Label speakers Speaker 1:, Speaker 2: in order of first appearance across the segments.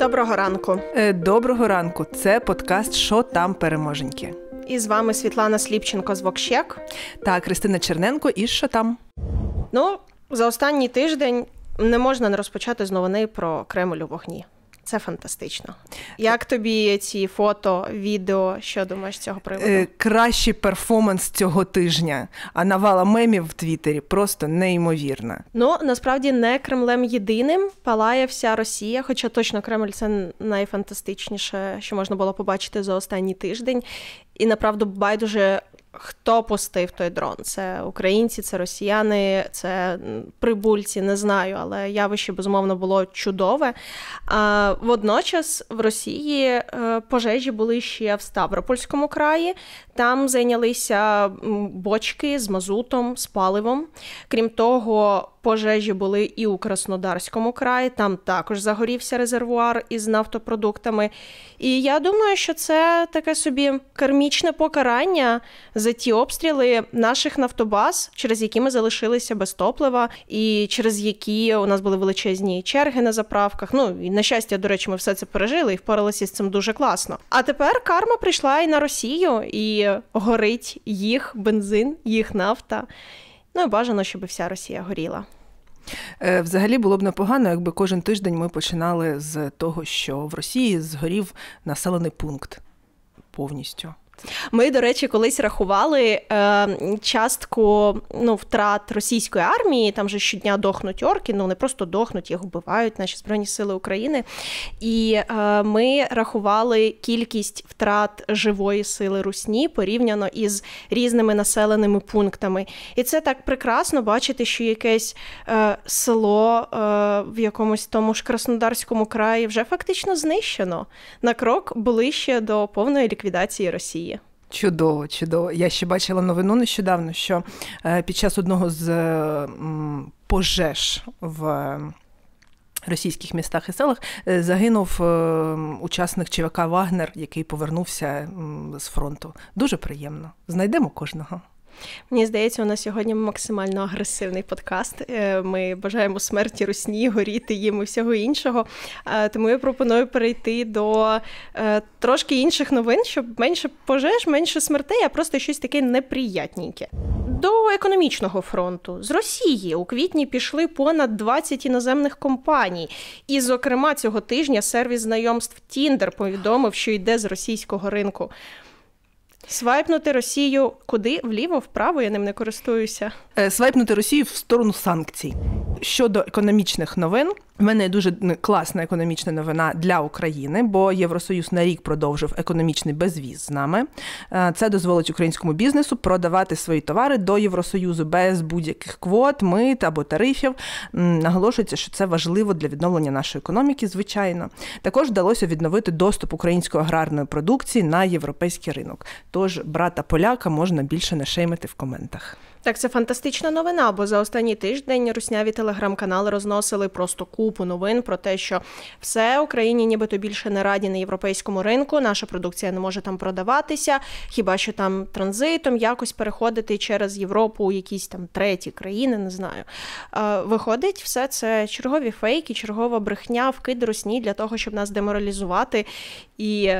Speaker 1: Доброго ранку. Е, доброго ранку. Це подкаст Що там переможеньки.
Speaker 2: І з вами Світлана Сліпченко з Вокщек та Кристина Черненко із «Що там». Ну, за останній тиждень не можна не розпочати з новини про Кремль у вогні. Це фантастично. Як тобі ці фото, відео? Що думаєш з цього приводу? Е,
Speaker 1: кращий перформанс цього тижня, а навала мемів в Твіттері просто неймовірна.
Speaker 2: Ну насправді не Кремлем єдиним палає вся Росія, хоча точно Кремль це найфантастичніше, що можна було побачити за останній тиждень. І направду байдуже, Хто пустив той дрон? Це українці, це росіяни, це прибульці, не знаю, але явище безумовно було чудове. А, Водночас в Росії е, пожежі були ще в Ставропольському краї. Там зайнялися бочки з мазутом, з паливом. Крім того, Пожежі були і у Краснодарському краї. Там також загорівся резервуар із нафтопродуктами. І я думаю, що це таке собі кармічне покарання за ті обстріли наших нафтобаз, через які ми залишилися без топлива, і через які у нас були величезні черги на заправках. Ну і на щастя, до речі, ми все це пережили і впоралися з цим дуже класно. А тепер карма прийшла і на Росію, і горить їх бензин, їх нафта. Ну і бажано, щоб вся Росія горіла. Е, взагалі було б
Speaker 1: непогано, якби кожен тиждень ми починали з того, що в Росії згорів населений пункт повністю.
Speaker 2: Ми, до речі, колись рахували е, частку ну, втрат російської армії. Там же щодня дохнуть орки, ну не просто дохнуть, їх вбивають наші збройні сили України. І е, ми рахували кількість втрат живої сили Русні порівняно із різними населеними пунктами. І це так прекрасно бачити, що якесь е, село е, в якомусь тому ж Краснодарському краї вже фактично знищено на крок ближче до повної ліквідації Росії.
Speaker 1: Чудово, чудово. Я ще бачила новину нещодавно, що е, під час одного з е, пожеж в російських містах і селах е, загинув учасник ЧВК Вагнер, який повернувся з фронту. Дуже приємно. Знайдемо кожного.
Speaker 2: Мені здається, у нас сьогодні максимально агресивний подкаст. Е, ми бажаємо смерті русні, горіти їм і всього іншого. Е, тому я пропоную перейти до е, трошки інших новин, щоб менше пожеж, менше смертей, а просто щось таке неприятненьке. До економічного фронту з Росії у квітні пішли понад 20 іноземних компаній. І, зокрема, цього тижня сервіс знайомств Тіндер повідомив, що йде з російського ринку. Свайпнути Росію куди? Вліво, вправо, я ним не користуюся.
Speaker 1: Е, свайпнути Росію в сторону санкцій. Щодо економічних новин, у мене дуже класна економічна новина для України, бо Євросоюз на рік продовжив економічний безвіз з нами. Е, це дозволить українському бізнесу продавати свої товари до Євросоюзу без будь-яких квот, мит або тарифів. Наголошується, що це важливо для відновлення нашої економіки. Звичайно, також вдалося відновити доступ української аграрної продукції на європейський ринок. Тож брата поляка можна більше не шеймити в коментах.
Speaker 2: Так, це фантастична новина, бо за останній тиждень русняві телеграм-канали розносили просто куб купу новин про те, що все Україні, нібито більше не раді на європейському ринку. Наша продукція не може там продаватися, хіба що там транзитом якось переходити через Європу у якісь там треті країни, не знаю. Виходить, все це чергові фейки, чергова брехня, вкид русні для того, щоб нас деморалізувати і.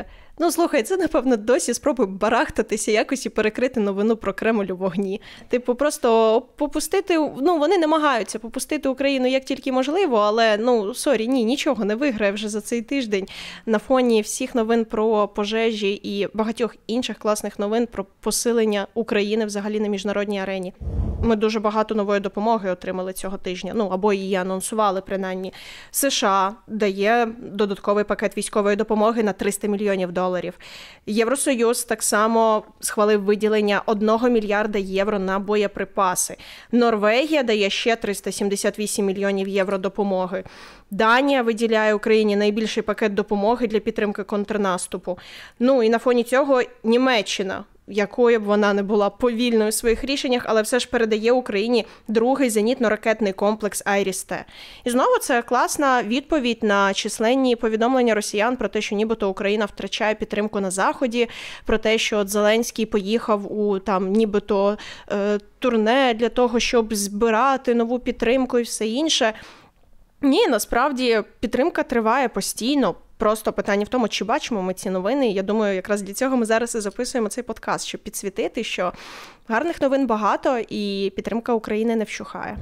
Speaker 2: Ну слухай, це напевно досі спроби барахтатися якось і перекрити новину про Кремль у вогні. Типу, просто попустити. Ну вони намагаються попустити Україну як тільки можливо, але ну сорі, ні, нічого не виграє вже за цей тиждень на фоні всіх новин про пожежі і багатьох інших класних новин про посилення України взагалі на міжнародній арені. Ми дуже багато нової допомоги отримали цього тижня. Ну або її анонсували, принаймні США дає додатковий пакет військової допомоги на 300 мільйонів доларів. Євросоюз так само схвалив виділення 1 мільярда євро на боєприпаси. Норвегія дає ще 378 мільйонів євро допомоги. Данія виділяє Україні найбільший пакет допомоги для підтримки контрнаступу. Ну і на фоні цього Німеччина якою б вона не була повільною в своїх рішеннях, але все ж передає Україні другий зенітно-ракетний комплекс Айрісте. І знову це класна відповідь на численні повідомлення росіян про те, що нібито Україна втрачає підтримку на заході, про те, що от Зеленський поїхав у там, нібито е, турне для того, щоб збирати нову підтримку і все інше. Ні, насправді підтримка триває постійно. Просто питання в тому, чи бачимо ми ці новини. Я думаю, якраз для цього ми зараз і записуємо цей подкаст, щоб підсвітити, що гарних новин багато і підтримка України не вщухає.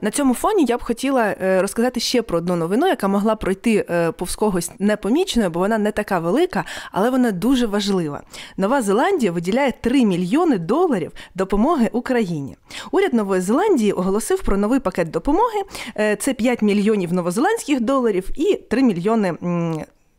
Speaker 1: На цьому фоні я б хотіла е, розказати ще про одну новину, яка могла пройти е, повз когось непоміченою, бо вона не така велика, але вона дуже важлива. Нова Зеландія виділяє 3 мільйони доларів допомоги Україні. Уряд Нової Зеландії оголосив про новий пакет допомоги: е, це 5 мільйонів новозеландських доларів і 3 мільйони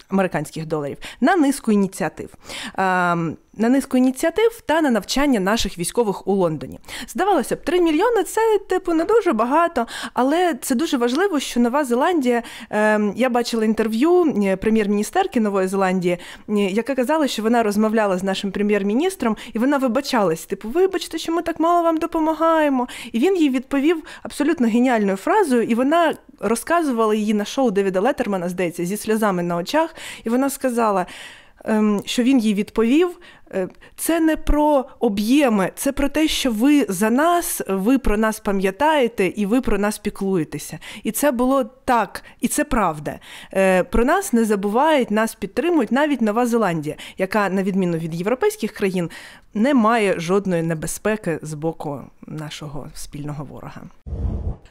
Speaker 1: американських доларів на низку ініціатив. Ем, на низку ініціатив та на навчання наших військових у Лондоні. Здавалося б, 3 мільйони це типу не дуже багато, але це дуже важливо, що Нова Зеландія. Е, я бачила інтерв'ю е, прем'єр-міністерки Нової Зеландії, е, яка казала, що вона розмовляла з нашим прем'єр-міністром, і вона вибачалась: типу, вибачте, що ми так мало вам допомагаємо. І він їй відповів абсолютно геніальною фразою, і вона розказували її на шоу Девіда Леттермана, здається, зі сльозами на очах, і вона сказала, ем, що він їй відповів. Е, це не про об'єми, це про те, що ви за нас, ви про нас пам'ятаєте і ви про нас піклуєтеся. І це було так, і це правда. Е, про нас не забувають, нас підтримують навіть Нова Зеландія, яка, на відміну від європейських країн, не має жодної небезпеки з боку нашого спільного ворога.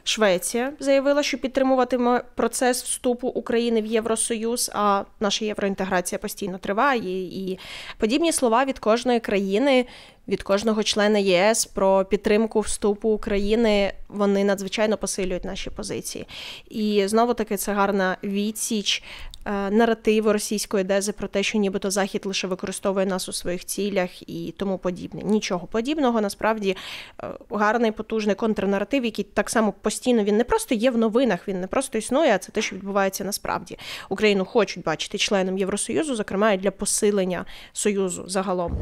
Speaker 2: Швеція заявила, що підтримуватиме процес вступу України в Євросоюз. А наша євроінтеграція постійно триває, і подібні слова від кожної країни, від кожного члена ЄС про підтримку вступу України вони надзвичайно посилюють наші позиції. І знову таки це гарна відсіч Е, наративу російської дези про те, що нібито захід лише використовує нас у своїх цілях і тому подібне. Нічого подібного, насправді е, гарний потужний контрнаратив, який так само постійно він не просто є в новинах, він не просто існує, а це те, що відбувається насправді. Україну хочуть бачити членом Євросоюзу, зокрема і для посилення союзу загалом.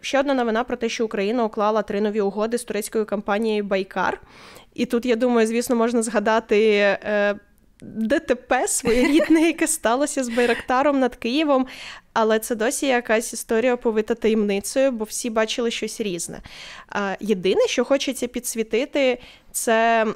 Speaker 2: Ще одна новина про те, що Україна уклала три нові угоди з турецькою компанією Байкар. І тут я думаю, звісно, можна згадати е, ДТП своєрідне, яке сталося з Байрактаром над Києвом, але це досі якась історія оповита таємницею, бо всі бачили щось різне. Єдине, що хочеться підсвітити, це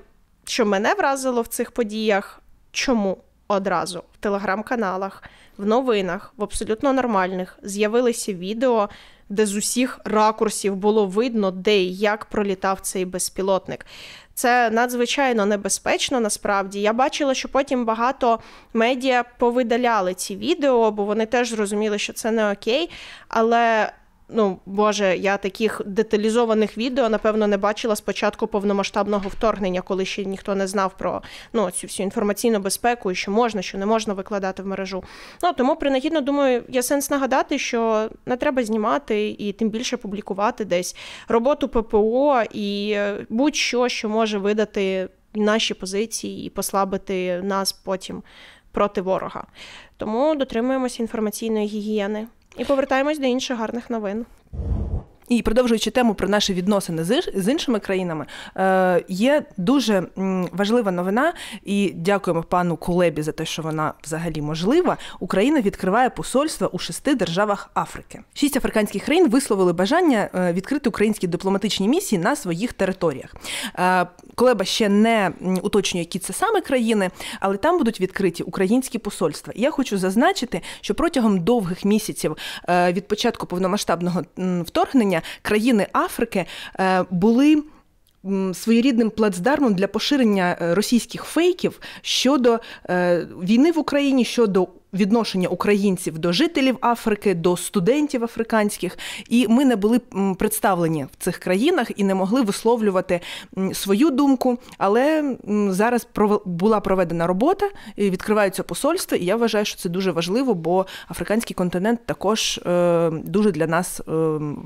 Speaker 2: що мене вразило в цих подіях. Чому одразу в телеграм-каналах, в новинах, в абсолютно нормальних з'явилися відео, де з усіх ракурсів було видно, де і як пролітав цей безпілотник. Це надзвичайно небезпечно. Насправді я бачила, що потім багато медіа повидаляли ці відео, бо вони теж зрозуміли, що це не окей. Але Ну, Боже, я таких деталізованих відео, напевно, не бачила спочатку повномасштабного вторгнення, коли ще ніхто не знав про ну, цю всю інформаційну безпеку і що можна, що не можна викладати в мережу. Ну Тому принагідно, думаю, є сенс нагадати, що не треба знімати і тим більше публікувати десь роботу ППО і е, будь-що, що може видати наші позиції і послабити нас потім проти ворога. Тому дотримуємося інформаційної гігієни і повертаємось до інших гарних новин.
Speaker 1: І продовжуючи тему про наші відносини з іншими країнами, е, є дуже важлива новина, і дякуємо пану Кулебі за те, що вона взагалі можлива. Україна відкриває посольства у шести державах Африки. Шість африканських країн висловили бажання е, відкрити українські дипломатичні місії на своїх територіях. Е, Кулеба ще не уточнює, які це саме країни, але там будуть відкриті українські посольства. я хочу зазначити, що протягом довгих місяців від початку повномасштабного вторгнення країни Африки е, були. Своєрідним плацдармом для поширення е, російських фейків щодо е, війни в Україні щодо відношення українців до жителів Африки, до студентів африканських, і ми не були представлені в цих країнах і не могли висловлювати свою думку. Але зараз була проведена робота, відкривається посольства, і я вважаю, що це дуже важливо, бо африканський континент також е, дуже для нас е,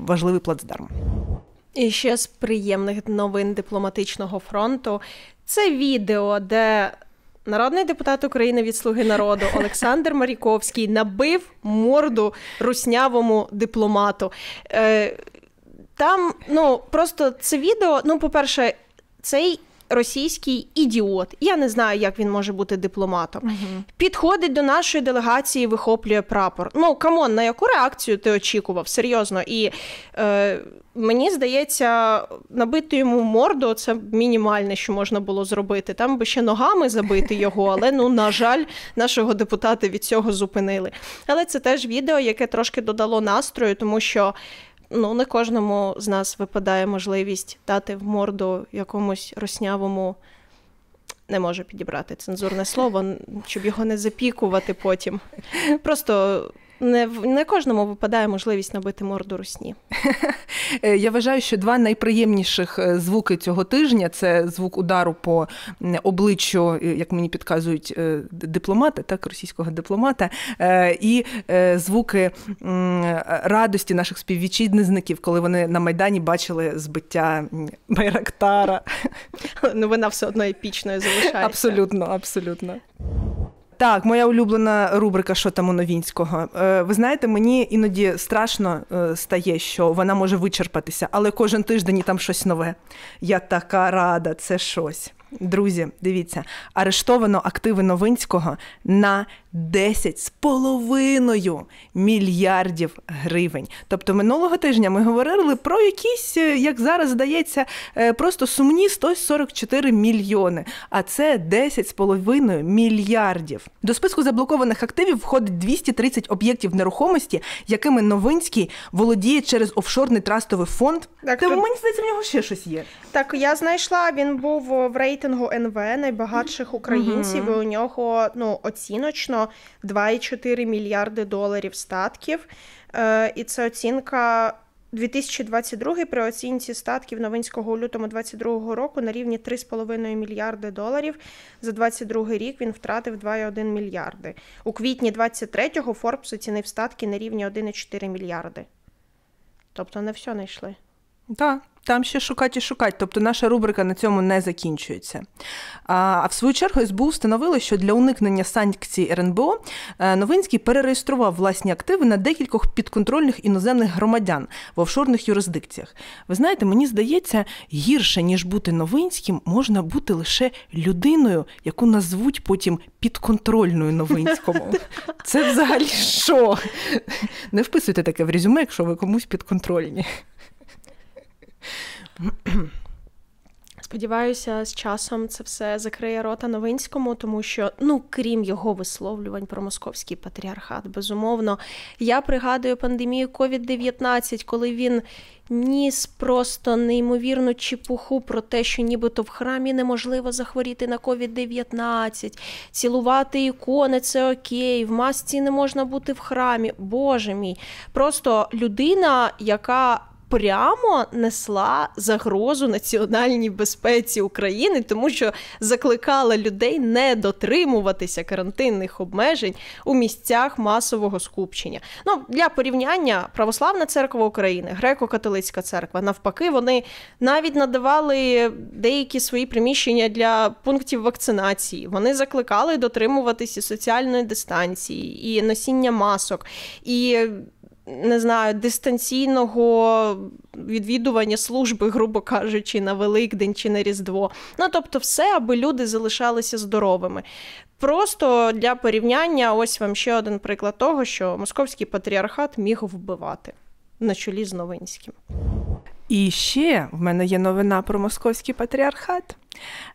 Speaker 1: важливий плацдарм.
Speaker 2: І ще з приємних новин дипломатичного фронту це відео, де Народний депутат України від Слуги народу Олександр Маріковський набив морду руснявому дипломату. Е, Там, ну просто це відео. Ну, по-перше, цей російський ідіот. Я не знаю, як він може бути дипломатом. Угу. Підходить до нашої делегації, вихоплює прапор. Ну камон, на яку реакцію ти очікував? Серйозно і. Е, Мені здається, набити йому морду це мінімальне, що можна було зробити. Там би ще ногами забити його, але ну на жаль, нашого депутата від цього зупинили. Але це теж відео, яке трошки додало настрою, тому що ну не кожному з нас випадає можливість дати в морду якомусь роснявому. Не можу підібрати цензурне слово, щоб його не запікувати потім. Просто не не кожному випадає можливість набити морду русні.
Speaker 1: Е, я вважаю, що два найприємніших е, звуки цього тижня це звук удару по обличчю, е, як мені підказують дипломати, так російського дипломата, і звуки радості наших співвітчизників, коли вони на майдані бачили збиття
Speaker 2: Байрактара. Ну вона все одно епічною залишається. Абсолютно, абсолютно.
Speaker 1: Так, моя улюблена рубрика Що там у Новінського. Е, ви знаєте, мені іноді страшно е, стає, що вона може вичерпатися, але кожен тиждень там щось нове. Я така рада, це щось. Друзі, дивіться, арештовано активи Новинського на 10 з половиною мільярдів гривень. Тобто минулого тижня ми говорили про якісь, е, як зараз здається, е, просто сумні 144 мільйони. А це 10 з половиною мільярдів. До списку заблокованих активів входить 230 об'єктів нерухомості, якими Новинський володіє через офшорний трастовий фонд. Так, Та, то... мені здається, в нього ще щось є.
Speaker 2: Так, я знайшла. Він був в рейті рейтингу НВ найбагатших українців mm-hmm. і у нього ну оціночно 2,4 мільярди доларів статків. Е, І це оцінка 2022 при оцінці статків новинського у лютому 2022 року на рівні 3,5 мільярди доларів. За 2022 рік він втратив 2,1 мільярди. У квітні 2023 Форбс оцінив статки на рівні 1,4 мільярди. Тобто не все знайшли.
Speaker 1: Так. Там ще шукати і шукати, тобто наша рубрика на цьому не закінчується. А в свою чергу СБУ встановили, що для уникнення санкцій РНБО е, Новинський перереєстрував власні активи на декількох підконтрольних іноземних громадян в офшорних юрисдикціях. Ви знаєте, мені здається, гірше ніж бути новинським, можна бути лише людиною, яку назвуть потім підконтрольною новинському. Це взагалі що? Не вписуйте таке в резюме, якщо ви комусь підконтрольні.
Speaker 2: Сподіваюся, з часом це все закриє рота Новинському, тому що, ну крім його висловлювань про московський патріархат, безумовно, я пригадую пандемію COVID-19, коли він ніс просто неймовірну чіпуху про те, що нібито в храмі неможливо захворіти на COVID-19, цілувати ікони, це окей, в масці не можна бути в храмі. Боже мій, просто людина, яка прямо несла загрозу національній безпеці України, тому що закликала людей не дотримуватися карантинних обмежень у місцях масового скупчення. Ну для порівняння православна церква України, греко-католицька церква, навпаки, вони навіть надавали деякі свої приміщення для пунктів вакцинації. Вони закликали дотримуватися соціальної дистанції і носіння масок і не знаю, дистанційного відвідування служби, грубо кажучи, на Великдень чи на Різдво. Ну тобто, все, аби люди залишалися здоровими. Просто для порівняння, ось вам ще один приклад того, що московський патріархат міг вбивати на чолі з Новинським.
Speaker 1: І ще в мене є новина про московський патріархат.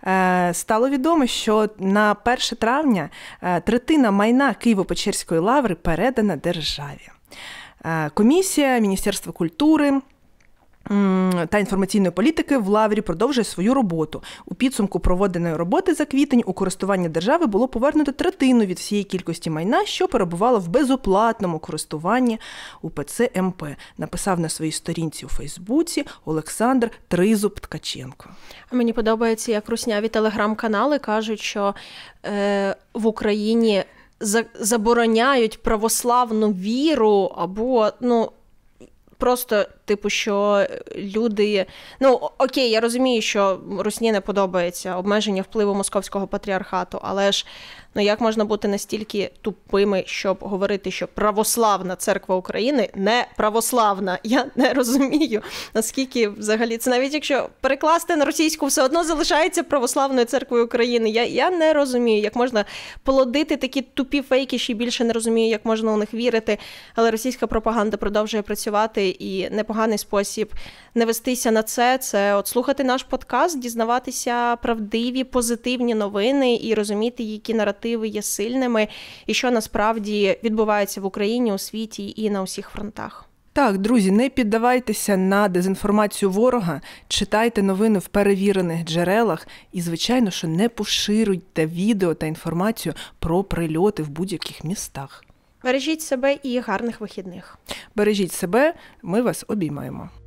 Speaker 1: Е, стало відомо, що на 1 травня е, третина майна Києво-Печерської лаври передана державі. Е, комісія Міністерства культури. Та інформаційної політики в лаврі продовжує свою роботу. У підсумку проводеної роботи за квітень у користування держави було повернуто третину від всієї кількості майна, що перебувало в безоплатному користуванні УПЦ МП. Написав на своїй сторінці у Фейсбуці Олександр Тризуб Ткаченко.
Speaker 2: Мені подобається, як русняві телеграм-канали кажуть, що е, в Україні за- забороняють православну віру, або ну. Просто, типу, що люди. Ну, окей, я розумію, що Русні не подобається обмеження впливу московського патріархату, але ж Ну як можна бути настільки тупими, щоб говорити, що православна церква України не православна? Я не розумію, наскільки взагалі це навіть якщо перекласти на російську, все одно залишається православною церквою України. Я я не розумію, як можна плодити такі тупі фейки, ще більше не розумію, як можна у них вірити. Але російська пропаганда продовжує працювати і непоганий спосіб не вестися на це. Це от слухати наш подкаст, дізнаватися правдиві, позитивні новини і розуміти, які наративи наративи є сильними, і що насправді відбувається в Україні у світі і на усіх фронтах.
Speaker 1: Так, друзі, не піддавайтеся на дезінформацію ворога, читайте новини в перевірених джерелах і, звичайно, що не поширюйте відео та інформацію про прильоти в будь-яких містах.
Speaker 2: Бережіть себе і гарних вихідних.
Speaker 1: Бережіть себе, ми вас обіймаємо.